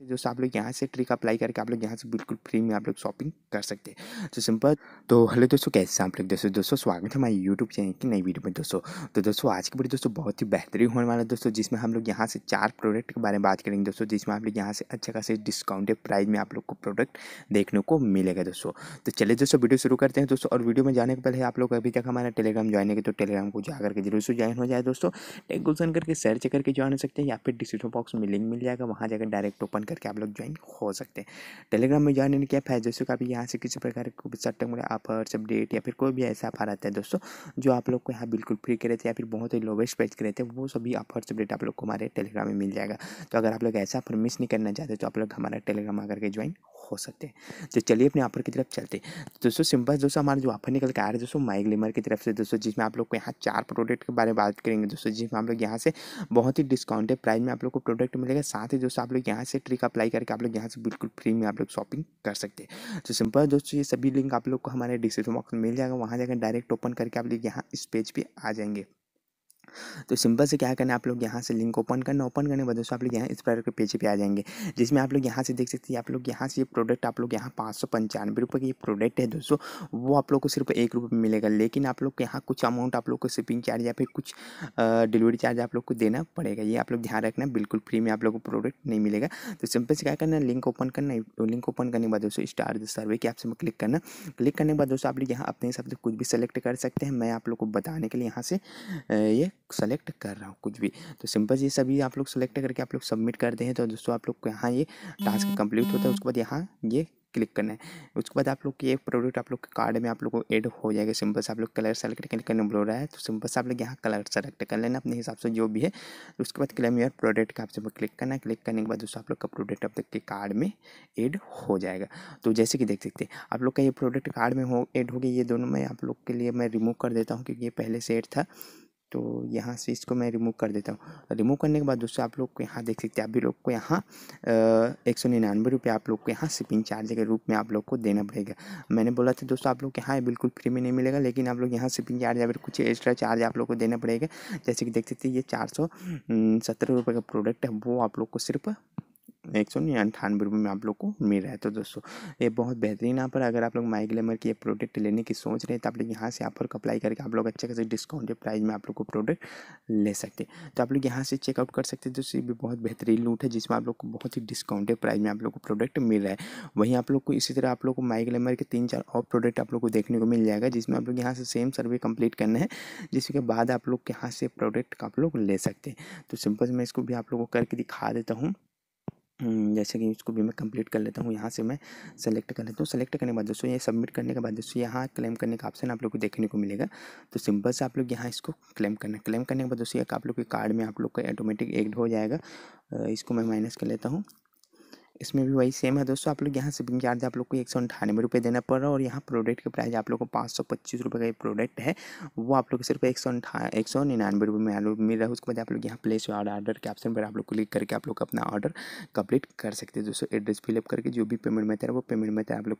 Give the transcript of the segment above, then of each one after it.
सकते हैं दोस्तों आप लोग यहाँ से ट्रिक अप्लाई करके आप लोग यहाँ से बिल्कुल फ्री में आप लोग शॉपिंग कर सकते हैं तो सिंपल तो हेलो दोस्तों कैसे आप लोग दोस्तों दोस्तों स्वागत है हमारे यूट्यूब चैनल की नई वीडियो में दोस्तों तो दोस्तों आज की वीडियो दोस्तों बहुत ही बेहतरीन होने वाला है दोस्तों जिसमें हम लोग यहाँ से चार प्रोडक्ट के बारे में बात करेंगे दोस्तों जिसमें आप लोग यहाँ से अच्छा खास डिस्काउंटेड प्राइस में आप लोग को प्रोडक्ट देखने को मिलेगा दोस्तों तो चलिए दोस्तों वीडियो शुरू करते हैं दोस्तों और वीडियो में जाने के पहले आप लोग अभी तक हमारा टेलीग्राम ज्वाइन है तो टेलीग्राम को जा करके जरूर से ज्वाइन हो जाए दोस्तों टेगुलसन करके सर्च करके ज्वाइन हो सकते हैं या फिर डिस्क्रिप्शन बॉक्स में लिंक मिल जाएगा वहाँ जाकर डायरेक्ट ओपन करके आप लोग ज्वाइन हो सकते हैं टेलीग्राम में ज्वाइन क्या के फायदा दोस्तों का यहाँ से किसी प्रकार के सट्टक मुझे ऑफर्स अपडेट या फिर कोई भी ऐसा ऑफर आता है दोस्तों जो आप लोग को यहाँ बिल्कुल फ्री के रहते हैं या फिर बहुत ही लोवेस्ट पेज के रहते हैं वो सभी ऑफर्स अपडेट आप लोग को हमारे टेलीग्राम में मिल जाएगा तो अगर आप लोग ऐसा ऑफर मिस नहीं करना चाहते तो आप लोग हमारा टेलीग्राम आकर के ज्वाइन हो सकते हैं तो चलिए अपने ऑफर की तरफ चलते दोस्तों सिंपल दोस्तों हमारा जो ऑफर निकल के आ रहे हैं दोस्तों माइक लिमर की तरफ से दोस्तों जिसमें आप लोग को यहाँ चार प्रोडक्ट के बारे में बात करेंगे दोस्तों जिसमें आप लोग यहाँ से बहुत ही डिस्काउंटेड प्राइस में आप लोग को प्रोडक्ट मिलेगा साथ ही दोस्तों आप लोग यहाँ से ट्रिक लिंक अप्लाई करके आप लोग यहाँ से बिल्कुल फ्री में आप लोग शॉपिंग कर सकते हैं तो सिंपल दोस्तों ये सभी लिंक आप लोग को हमारे डिस्क्रिप्शन बॉक्स में मिल जाएगा वहाँ जाकर डायरेक्ट ओपन करके आप लोग यहाँ इस पेज पर आ जाएंगे तो सिंपल से क्या करना आप लोग यहाँ से लिंक ओपन करना ओपन करने के बाद दोस्तों आप लोग यहाँ इस प्रोडक्ट के पेज पे आ जाएंगे जिसमें आप लोग यहाँ से देख सकते हैं आप लोग यहाँ से ये प्रोडक्ट आप लोग यहाँ पाँच सौ पंचानवे रुपये की प्रोडक्ट है दोस्तों वो आप लोग को सिर्फ एक रुपये में मिलेगा लेकिन आप लोग यहाँ कुछ अमाउंट आप लोग को शिपिंग चार्ज या फिर कुछ डिलीवरी चार्ज आप लोग को देना पड़ेगा ये आप लोग ध्यान रखना बिल्कुल फ्री में आप लोग को प्रोडक्ट नहीं मिलेगा तो सिंपल से क्या करना लिंक ओपन करना लिंक ओपन करने के बाद दोस्तों स्टार सर्वे के आपसे क्लिक करना क्लिक करने के बाद दोस्तों आप लोग यहाँ अपने हिसाब से कुछ भी सेलेक्ट कर सकते हैं मैं आप लोग को बताने के लिए यहाँ से ये सेलेक्ट कर रहा हूँ कुछ भी तो सिंपल ये सभी आप लोग सेलेक्ट करके आप लोग सबमिट कर दें तो दोस्तों आप लोग को यहाँ ये टास्क कंप्लीट होता है उसके बाद यहाँ ये क्लिक करना है उसके बाद आप लोग की एक प्रोडक्ट आप लोग के कार्ड में आप लोग को एड हो जाएगा सिंपल से आप लोग कलर सेलेक्ट करने का नंबर रहा है तो सिंपल से आप लोग यहाँ कलर सेलेक्ट कर लेना अपने हिसाब से जो भी है उसके बाद क्लेम योर प्रोडक्ट का आपसे क्लिक करना है क्लिक करने के बाद दोस्तों आप लोग का प्रोडक्ट आप लोग के कार्ड में एड हो जाएगा तो जैसे कि देख सकते हैं आप लोग का ये प्रोडक्ट कार्ड में हो एड हो गया ये दोनों में आप लोग के लिए मैं रिमूव कर देता हूँ क्योंकि ये पहले से एड था तो यहाँ से इसको मैं रिमूव कर देता हूँ रिमूव करने के बाद दोस्तों आप लोग को यहाँ देख सकते हैं आप भी लोग को यहाँ एक सौ निन्यानवे रुपये आप लोग को यहाँ शिपिंग चार्ज के रूप में आप लोग को देना पड़ेगा मैंने बोला था दोस्तों आप लोग के यहाँ बिल्कुल फ्री में नहीं मिलेगा लेकिन आप लोग यहाँ शिपिंग चार्ज या फिर कुछ एक्स्ट्रा चार्ज आप लोग को देना पड़ेगा जैसे कि देख सकते ये चार सौ रुपये का प्रोडक्ट है वो आप लोग को सिर्फ एक सौ निन्यानवे रुपये में आप लोग को मिल रहा है तो दोस्तों ये बहुत बेहतरीन यहाँ पर अगर आप लोग माई ग्लैमर की प्रोडक्ट लेने की सोच रहे हैं तो आप लोग यहाँ से ऑफर को अप्लाई करके आप लोग अच्छे खासे डिस्काउंटेड प्राइस में आप लोग को प्रोडक्ट ले सकते हैं तो आप लोग यहाँ से चेकआउट कर सकते हैं दोस्तों ये भी बहुत बेहतरीन लूट है जिसमें आप लोग को बहुत ही डिस्काउंटेड प्राइस में आप लोग को प्रोडक्ट मिल रहा है वहीं आप लोग को इसी तरह आप लोग को माई ग्लैमर के तीन चार और प्रोडक्ट आप लोग को देखने को मिल जाएगा जिसमें आप लोग यहाँ से सेम सर्वे कंप्लीट करना है जिसके बाद आप लोग यहाँ से प्रोडक्ट आप लोग ले सकते हैं तो सिंपल मैं इसको भी आप लोग को करके दिखा देता हूँ हम्म, जैसे कि इसको भी मैं कंप्लीट कर लेता हूँ यहाँ से मैं सेलेक्ट कर लेता हूँ सेलेक्ट करने के बाद दोस्तों ये सबमिट करने के बाद दोस्तों यहाँ क्लेम करने का ऑप्शन आप लोग को देखने को मिलेगा तो सिंपल से आप लोग यहाँ इसको क्लेम करना क्लेम करने के बाद दोस्तों आप लोग के कार्ड में आप लोग का ऑटोमेटिक एड हो जाएगा इसको मैं माइनस कर लेता हूँ इसमें भी वही सेम है दोस्तों आप लोग यहाँ सेपिंग चार्ज आप लोग को एक सौ अंठानवे रुपये देना पड़ रहा है और यहाँ प्रोडक्ट का प्राइस आप लोग को पाँच सौ पच्चीस रुपये का ये प्रोडक्ट है वो आप लोग सिर्फ एक सौ अठा एक सौ निन्यानवे रुपये में लोग मिल रहा है उसके बाद आप लोग यहाँ प्लेस और ऑर्डर के ऑप्शन पर आप लोग क्लिक करके आप लोग अपना ऑर्डर कंप्लीट कर सकते हैं दोस्तों एड्रेस फिलअप करके जो भी पेमेंट मेथड है वो पेमेंट मेथड आप लोग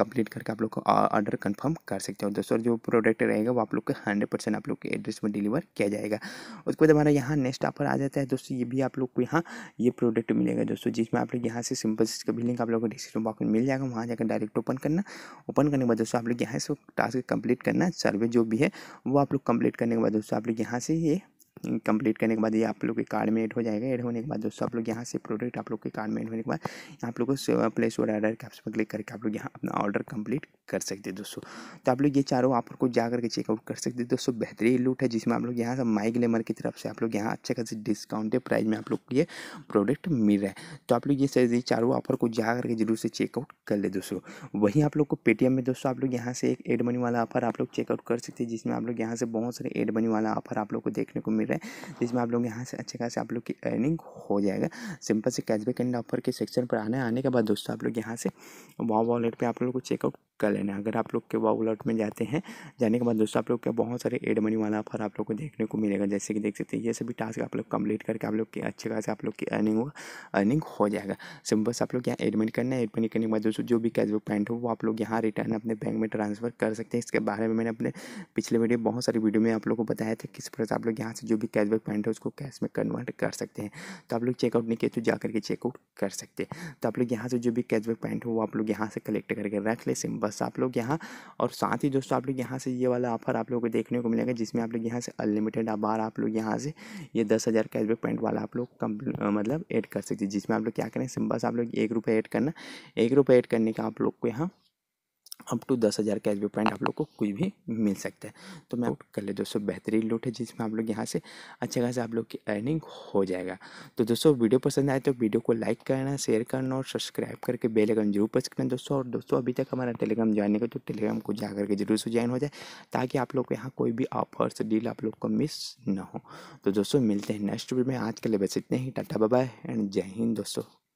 कंप्लीट करके आप लोग को ऑर्डर कन्फर्म कर सकते हो दोस्तों जो प्रोडक्ट रहेगा वो आप लोग को हंड्रेड परसेंट आप लोग के एड्रेस में डिलीवर किया जाएगा उसके बाद हमारा यहाँ नेक्स्ट ऑफर आ जाता है दोस्तों ये भी आप लोग को यहाँ ये प्रोडक्ट मिलेगा दोस्तों जिसमें उसमें आप लोग यहाँ से सिंपल से इसका बिल्डिंग लिंक आप लोग को डिस्क्रिप्शन बॉक्स में मिल जाएगा वहाँ जाकर डायरेक्ट ओपन करना ओपन करने के बाद दोस्तों आप लोग यहाँ से टास्क कंप्लीट करना सर्वे जो भी है वो आप लोग कंप्लीट करने के बाद दोस्तों आप लोग यहाँ से ये कंप्लीट करने के बाद ये आप लोग के कार्ड में ऐड हो जाएगा ऐड होने के बाद दोस्तों आप लोग यहाँ से प्रोडक्ट आप लोग के कार्ड में ऐड होने के बाद यहाँ आप लोग को प्ले स्टोर ऑर्डर के ऑप्शन पर क्लिक करके आप लोग यहाँ अपना ऑर्डर कंप्लीट कर सकते हैं दोस्तों तो आप लोग ये चारों आप लोग को जा करके चेकआउट कर सकते हैं दोस्तों बेहतरीन लूट है जिसमें आप लोग यहाँ से माइक लेमर की तरफ से आप लोग यहाँ अच्छे खासे डिस्काउंटेड प्राइस में आप लोग को ये प्रोडक्ट मिल रहा है तो आप लोग ये चारों ऑफर को जा करके जरूर से चेकआउट कर ले दोस्तों वहीं आप लोग को पेटीएम में दोस्तों आप लोग यहाँ से एक एड मनी वाला ऑफर आप लोग चेकआउट कर सकते हैं जिसमें आप लोग यहाँ से बहुत सारे एड मनी वाला ऑफर आप लोग को देखने को मिल वेबसाइट है जिसमें आप लोग यहाँ से अच्छे खासे आप लोग की अर्निंग हो जाएगा सिंपल से कैशबैक एंड ऑफर के सेक्शन पर आने आने के बाद दोस्तों आप लोग यहाँ से वॉ वॉलेट पर आप लोग को चेकआउट कर लेना अगर आप लोग के वाउलट में जाते हैं जाने के बाद दोस्तों आप लोग के बहुत सारे एड मनी वाला ऑफर आप लोग को देखने को मिलेगा जैसे कि देख सकते हैं ये सभी टास्क आप लोग कंप्लीट करके आप लोग के अच्छे खास आप लोग की अर्निंग होगा अर्निंग हो जाएगा सिम बस आप लोग यहाँ एड मनी करना है एड मनी करने के बाद दोस्तों जो भी कैशबैक पॉइंट हो वो आप लोग यहाँ रिटर्न अपने बैंक में ट्रांसफर कर सकते हैं इसके बारे में मैंने अपने पिछले वीडियो बहुत सारी वीडियो में आप लोग को बताया था किस प्रकार आप लोग यहाँ से जो भी कैशबैक पॉइंट है उसको कैश में कन्वर्ट कर सकते हैं तो आप लोग चेकआउट नहीं किए तो जा करके चेकआउट कर सकते हैं तो आप लोग यहाँ से जो भी कैशबैक पॉइंट हो वो आप लोग यहाँ से कलेक्ट करके रख ले सिम बस आप लोग यहाँ और साथ ही दोस्तों आप लोग यहाँ से ये वाला ऑफर आप लोग को देखने को मिलेगा जिसमें आप लोग यहाँ से अनलिमिटेड बार आप लोग यहाँ से ये दस हज़ार कैशबैक पॉइंट वाला आप लोग कम मतलब ऐड कर सकते हैं जिसमें आप लोग क्या करें बस आप लोग एक रुपये ऐड करना एक रुपये ऐड करने का आप लोग को यहाँ अप टू दस हज़ार का एच पॉइंट आप लोग को कोई भी मिल सकता है तो मैं कर ले दोस्तों बेहतरीन लूट है जिसमें आप लोग यहाँ से अच्छे खासा आप लोग की अर्निंग हो जाएगा तो दोस्तों वीडियो पसंद आए तो वीडियो को लाइक करना शेयर करना और सब्सक्राइब करके बेल आइकन जरूर प्रेस करना दोस्तों और दोस्तों अभी तक हमारा टेलीग्राम ज्वाइन नहीं कर तो टेलीग्राम को जा करके जरूर से ज्वाइन हो जाए ताकि आप लोग को यहाँ कोई भी ऑफर से डील आप लोग को मिस ना हो तो दोस्तों मिलते हैं नेक्स्ट वीडियो में आज के लिए बस इतने ही टाटा बाय एंड जय हिंद दोस्तों